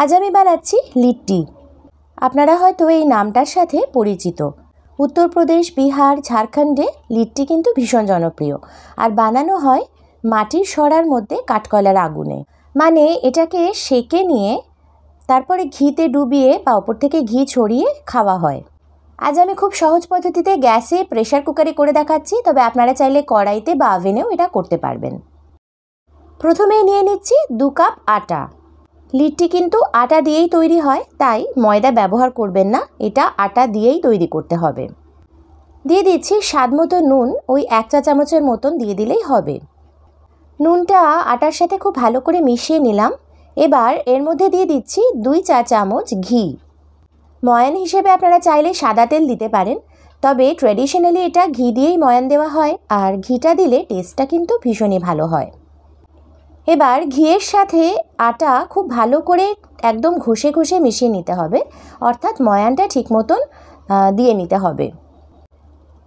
আজ আমি বানাচ্ছি লিট্টি আপনারা হয়তো এই নামটার সাথে পরিচিত উত্তরপ্রদেশ বিহার ঝাড়খণ্ডে লিট্টি কিন্তু ভীষণ জনপ্রিয় আর বানানো হয় মাটির সরার মধ্যে কাঠকয়লার আগুনে মানে এটাকে সেকে নিয়ে তারপরে ঘিতে ডুবিয়ে বা ওপর থেকে ঘি ছড়িয়ে খাওয়া হয় আজ আমি খুব সহজ পদ্ধতিতে গ্যাসে প্রেশার কুকারে করে দেখাচ্ছি তবে আপনারা চাইলে কড়াইতে বা আভেনেও এটা করতে পারবেন প্রথমে নিয়ে নিচ্ছি দু কাপ আটা লিট্টি কিন্তু আটা দিয়েই তৈরি হয় তাই ময়দা ব্যবহার করবেন না এটা আটা দিয়েই তৈরি করতে হবে দিয়ে দিচ্ছি স্বাদ মতো নুন ওই এক চা চামচের মতন দিয়ে দিলেই হবে নুনটা আটার সাথে খুব ভালো করে মিশিয়ে নিলাম এবার এর মধ্যে দিয়ে দিচ্ছি দুই চা চামচ ঘি ময়ান হিসেবে আপনারা চাইলে সাদা তেল দিতে পারেন তবে ট্র্যাডিশনালি এটা ঘি দিয়েই ময়ান দেওয়া হয় আর ঘিটা দিলে টেস্টটা কিন্তু ভীষণই ভালো হয় এবার ঘিয়ের সাথে আটা খুব ভালো করে একদম ঘষে ঘষে মিশিয়ে নিতে হবে অর্থাৎ ময়ানটা ঠিক মতন দিয়ে নিতে হবে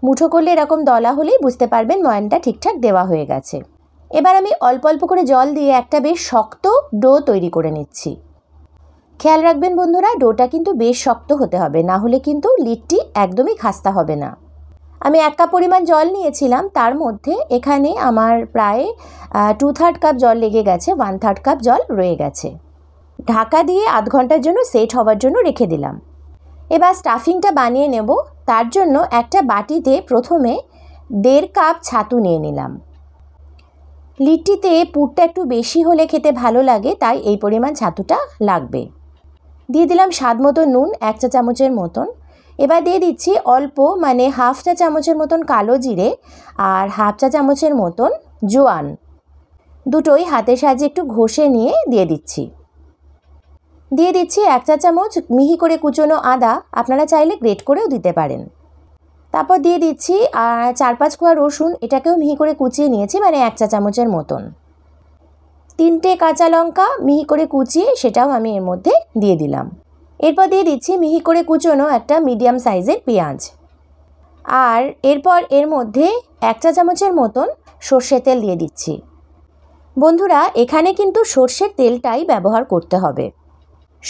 মুঠো করলে এরকম দলা হলেই বুঝতে পারবেন ময়ানটা ঠিকঠাক দেওয়া হয়ে গেছে এবার আমি অল্প অল্প করে জল দিয়ে একটা বেশ শক্ত ডো তৈরি করে নিচ্ছি খেয়াল রাখবেন বন্ধুরা ডোটা কিন্তু বেশ শক্ত হতে হবে না হলে কিন্তু লিডটি একদমই খাস্তা হবে না আমি এক কাপ পরিমাণ জল নিয়েছিলাম তার মধ্যে এখানে আমার প্রায় টু থার্ড কাপ জল লেগে গেছে ওয়ান থার্ড কাপ জল রয়ে গেছে ঢাকা দিয়ে আধ ঘন্টার জন্য সেট হওয়ার জন্য রেখে দিলাম এবার স্টাফিংটা বানিয়ে নেব তার জন্য একটা বাটিতে প্রথমে দেড় কাপ ছাতু নিয়ে নিলাম লিট্টিতে পুরটা একটু বেশি হলে খেতে ভালো লাগে তাই এই পরিমাণ ছাতুটা লাগবে দিয়ে দিলাম স্বাদ মতো নুন এক চা চামচের মতন এবার দিয়ে দিচ্ছি অল্প মানে হাফ চা চামচের মতন কালো জিরে আর হাফ চা চামচের মতন জোয়ান দুটোই হাতের সাজে একটু ঘষে নিয়ে দিয়ে দিচ্ছি দিয়ে দিচ্ছি এক চা চামচ মিহি করে কুচোনো আদা আপনারা চাইলে গ্রেট করেও দিতে পারেন তারপর দিয়ে দিচ্ছি চার পাঁচ কোয়া রসুন এটাকেও মিহি করে কুচিয়ে নিয়েছি মানে এক চা চামচের মতন তিনটে কাঁচা লঙ্কা মিহি করে কুচিয়ে সেটাও আমি এর মধ্যে দিয়ে দিলাম এরপর দিয়ে দিচ্ছি মিহি করে কুচোনো একটা মিডিয়াম সাইজের পেঁয়াজ আর এরপর এর মধ্যে এক চা চামচের মতন সর্ষের তেল দিয়ে দিচ্ছি বন্ধুরা এখানে কিন্তু সর্ষের তেলটাই ব্যবহার করতে হবে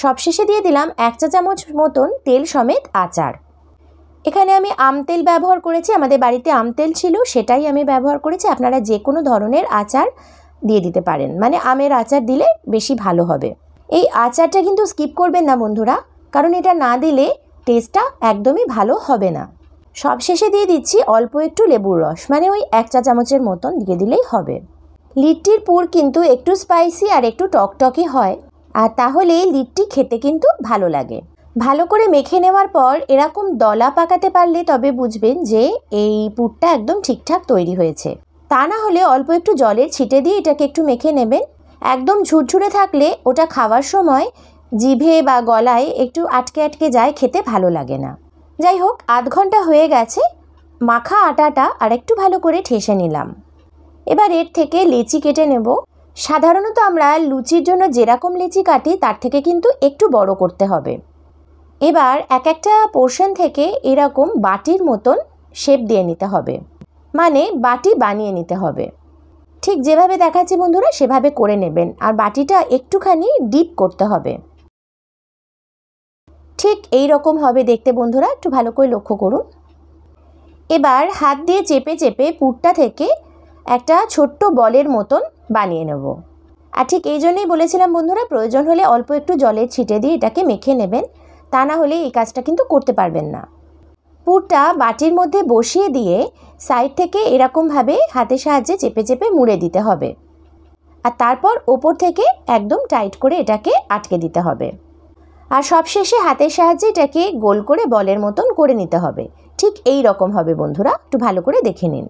সবশেষে দিয়ে দিলাম এক চা চামচ মতন তেল সমেত আচার এখানে আমি আম তেল ব্যবহার করেছি আমাদের বাড়িতে আম তেল ছিল সেটাই আমি ব্যবহার করেছি আপনারা যে কোনো ধরনের আচার দিয়ে দিতে পারেন মানে আমের আচার দিলে বেশি ভালো হবে এই আচারটা কিন্তু স্কিপ করবেন না বন্ধুরা কারণ এটা না দিলে টেস্টটা একদমই ভালো হবে না সবশেষে দিয়ে দিচ্ছি অল্প একটু লেবুর রস মানে ওই এক চা চামচের মতন দিয়ে দিলেই হবে লিট্টির পুর কিন্তু একটু স্পাইসি আর একটু টকটকে হয় আর তাহলে লিট্টি খেতে কিন্তু ভালো লাগে ভালো করে মেখে নেওয়ার পর এরকম দলা পাকাতে পারলে তবে বুঝবেন যে এই পুরটা একদম ঠিকঠাক তৈরি হয়েছে তা না হলে অল্প একটু জলের ছিটে দিয়ে এটাকে একটু মেখে নেবেন একদম ঝুরঝুরে থাকলে ওটা খাওয়ার সময় জিভে বা গলায় একটু আটকে আটকে যায় খেতে ভালো লাগে না যাই হোক আধ ঘন্টা হয়ে গেছে মাখা আটাটা আর একটু ভালো করে ঠেসে নিলাম এবার এর থেকে লেচি কেটে নেব সাধারণত আমরা লুচির জন্য যেরকম লেচি কাটি তার থেকে কিন্তু একটু বড় করতে হবে এবার এক একটা পোর্শন থেকে এরকম বাটির মতন শেপ দিয়ে নিতে হবে মানে বাটি বানিয়ে নিতে হবে ঠিক যেভাবে দেখাচ্ছি বন্ধুরা সেভাবে করে নেবেন আর বাটিটা একটুখানি ডিপ করতে হবে ঠিক এই রকম হবে দেখতে বন্ধুরা একটু ভালো করে লক্ষ্য করুন এবার হাত দিয়ে চেপে চেপে পুরটা থেকে একটা ছোট্ট বলের মতন বানিয়ে নেব আর ঠিক এই জন্যই বলেছিলাম বন্ধুরা প্রয়োজন হলে অল্প একটু জলের ছিটে দিয়ে এটাকে মেখে নেবেন তা না হলে এই কাজটা কিন্তু করতে পারবেন না পুরটা বাটির মধ্যে বসিয়ে দিয়ে সাইড থেকে এরকমভাবে হাতের সাহায্যে চেপে চেপে মুড়ে দিতে হবে আর তারপর ওপর থেকে একদম টাইট করে এটাকে আটকে দিতে হবে আর সবশেষে হাতের সাহায্যে এটাকে গোল করে বলের মতন করে নিতে হবে ঠিক এই রকম হবে বন্ধুরা একটু ভালো করে দেখে নিন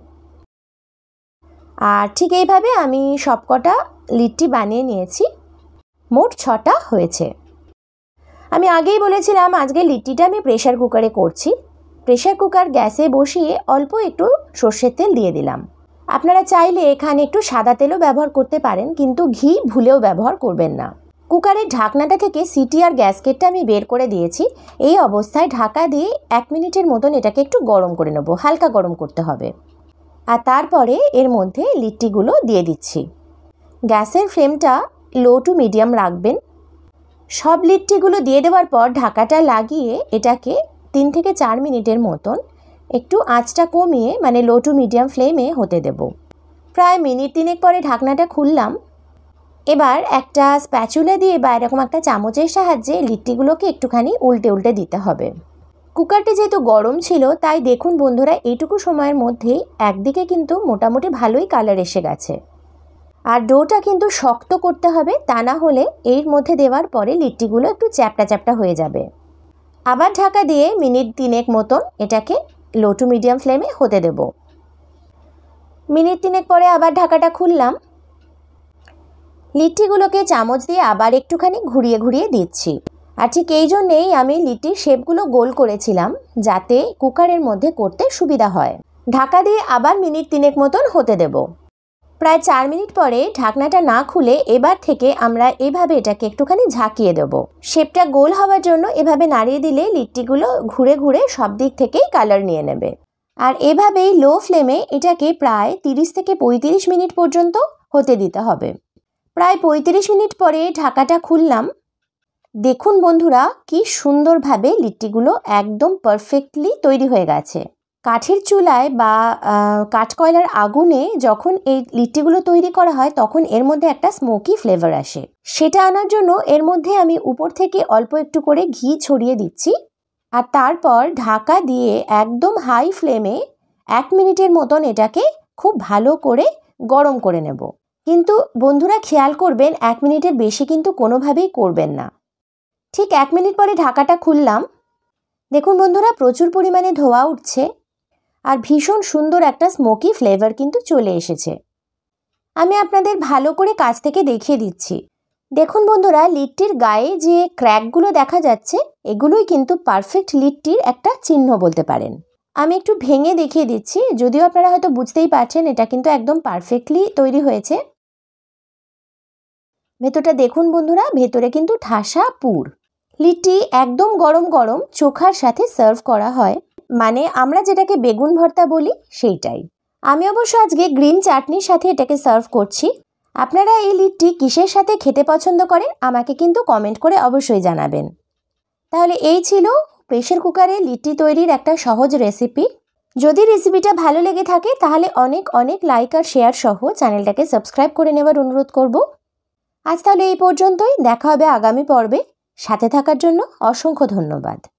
আর ঠিক এইভাবে আমি সবকটা লিট্টি বানিয়ে নিয়েছি মোট ছটা হয়েছে আমি আগেই বলেছিলাম আজকে লিট্টিটা আমি প্রেশার কুকারে করছি প্রেশার কুকার গ্যাসে বসিয়ে অল্প একটু সর্ষের তেল দিয়ে দিলাম আপনারা চাইলে এখানে একটু সাদা তেলও ব্যবহার করতে পারেন কিন্তু ঘি ভুলেও ব্যবহার করবেন না কুকারের ঢাকনাটা থেকে সিটি আর গ্যাসকেটটা আমি বের করে দিয়েছি এই অবস্থায় ঢাকা দিয়ে এক মিনিটের মতন এটাকে একটু গরম করে নেবো হালকা গরম করতে হবে আর তারপরে এর মধ্যে লিট্টিগুলো দিয়ে দিচ্ছি গ্যাসের ফ্লেমটা লো টু মিডিয়াম রাখবেন সব লিট্টিগুলো দিয়ে দেওয়ার পর ঢাকাটা লাগিয়ে এটাকে তিন থেকে চার মিনিটের মতন একটু আঁচটা কমিয়ে মানে লো টু মিডিয়াম ফ্লেমে হতে দেব প্রায় মিনিট তিনেক পরে ঢাকনাটা খুললাম এবার একটা স্প্যাচুলা দিয়ে বা এরকম একটা চামচের সাহায্যে লিট্টিগুলোকে একটুখানি উল্টে উল্টে দিতে হবে কুকারটি যেহেতু গরম ছিল তাই দেখুন বন্ধুরা এইটুকু সময়ের মধ্যেই একদিকে কিন্তু মোটামুটি ভালোই কালার এসে গেছে আর ডোটা কিন্তু শক্ত করতে হবে তা না হলে এর মধ্যে দেওয়ার পরে লিট্টিগুলো একটু চ্যাপটা চ্যাপটা হয়ে যাবে আবার ঢাকা দিয়ে মিনিট তিনেক মতন এটাকে লো টু মিডিয়াম ফ্লেমে হতে দেব মিনিট তিনেক পরে আবার ঢাকাটা খুললাম লিট্টিগুলোকে চামচ দিয়ে আবার একটুখানি ঘুরিয়ে ঘুরিয়ে দিচ্ছি আর ঠিক এই জন্যেই আমি লিট্টির শেপগুলো গোল করেছিলাম যাতে কুকারের মধ্যে করতে সুবিধা হয় ঢাকা দিয়ে আবার মিনিট তিনেক মতন হতে দেবো প্রায় চার মিনিট পরে ঢাকনাটা না খুলে এবার থেকে আমরা এভাবে এটাকে একটুখানি ঝাঁকিয়ে দেব শেপটা গোল হওয়ার জন্য এভাবে নাড়িয়ে দিলে লিট্টিগুলো ঘুরে ঘুরে সব দিক থেকেই কালার নিয়ে নেবে আর এভাবেই লো ফ্লেমে এটাকে প্রায় 30 থেকে ৩৫ মিনিট পর্যন্ত হতে দিতে হবে প্রায় ৩৫ মিনিট পরে ঢাকাটা খুললাম দেখুন বন্ধুরা কি সুন্দরভাবে লিট্টিগুলো একদম পারফেক্টলি তৈরি হয়ে গেছে কাঠের চুলায় বা কাঠকয়লার আগুনে যখন এই লিট্টিগুলো তৈরি করা হয় তখন এর মধ্যে একটা স্মোকি ফ্লেভার আসে সেটা আনার জন্য এর মধ্যে আমি উপর থেকে অল্প একটু করে ঘি ছড়িয়ে দিচ্ছি আর তারপর ঢাকা দিয়ে একদম হাই ফ্লেমে এক মিনিটের মতন এটাকে খুব ভালো করে গরম করে নেব কিন্তু বন্ধুরা খেয়াল করবেন এক মিনিটের বেশি কিন্তু কোনোভাবেই করবেন না ঠিক এক মিনিট পরে ঢাকাটা খুললাম দেখুন বন্ধুরা প্রচুর পরিমাণে ধোয়া উঠছে আর ভীষণ সুন্দর একটা স্মোকি ফ্লেভার কিন্তু চলে এসেছে আমি আপনাদের ভালো করে কাছ থেকে দেখিয়ে দিচ্ছি দেখুন বন্ধুরা লিট্টির গায়ে যে ক্র্যাকগুলো দেখা যাচ্ছে এগুলোই কিন্তু পারফেক্ট লিট্টির একটা চিহ্ন বলতে পারেন আমি একটু ভেঙে দেখিয়ে দিচ্ছি যদিও আপনারা হয়তো বুঝতেই পারছেন এটা কিন্তু একদম পারফেক্টলি তৈরি হয়েছে ভেতরটা দেখুন বন্ধুরা ভেতরে কিন্তু ঠাসা পুর লিট্টি একদম গরম গরম চোখার সাথে সার্ভ করা হয় মানে আমরা যেটাকে বেগুন ভর্তা বলি সেইটাই আমি অবশ্য আজকে গ্রিন চাটনির সাথে এটাকে সার্ভ করছি আপনারা এই লিডটি কিসের সাথে খেতে পছন্দ করেন আমাকে কিন্তু কমেন্ট করে অবশ্যই জানাবেন তাহলে এই ছিল প্রেশার কুকারে লিডটি তৈরির একটা সহজ রেসিপি যদি রেসিপিটা ভালো লেগে থাকে তাহলে অনেক অনেক লাইক আর শেয়ার সহ চ্যানেলটাকে সাবস্ক্রাইব করে নেওয়ার অনুরোধ করব আজ তাহলে এই পর্যন্তই দেখা হবে আগামী পর্বে সাথে থাকার জন্য অসংখ্য ধন্যবাদ